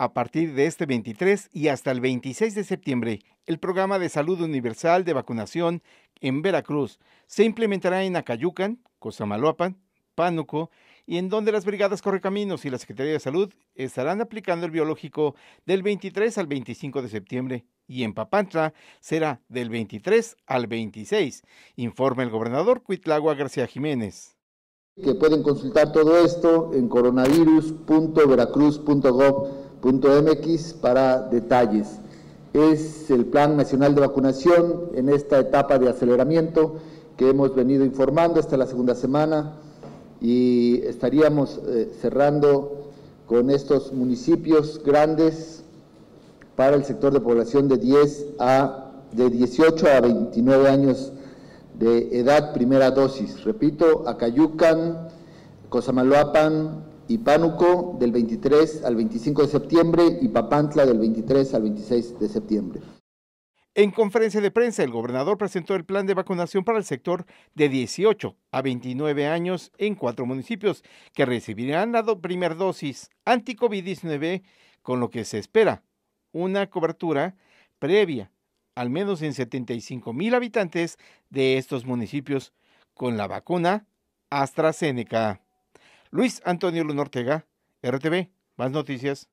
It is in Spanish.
A partir de este 23 y hasta el 26 de septiembre, el programa de salud universal de vacunación en Veracruz se implementará en Acayucan, Cosamaloapan, Pánuco y en donde las brigadas Correcaminos y la Secretaría de Salud estarán aplicando el biológico del 23 al 25 de septiembre y en Papantla será del 23 al 26, informa el gobernador Cuitlagua García Jiménez que pueden consultar todo esto en coronavirus.veracruz.gov .mx para detalles. Es el Plan Nacional de Vacunación en esta etapa de aceleramiento que hemos venido informando hasta la segunda semana y estaríamos eh, cerrando con estos municipios grandes para el sector de población de 10 a de 18 a 29 años de edad primera dosis. Repito, Acayucan, Cosamaloapan, y del 23 al 25 de septiembre y Papantla del 23 al 26 de septiembre. En conferencia de prensa, el gobernador presentó el plan de vacunación para el sector de 18 a 29 años en cuatro municipios que recibirán la primera dosis anti-COVID-19, con lo que se espera una cobertura previa, al menos en 75 mil habitantes de estos municipios, con la vacuna AstraZeneca. Luis Antonio Lunortega, RTV, más noticias.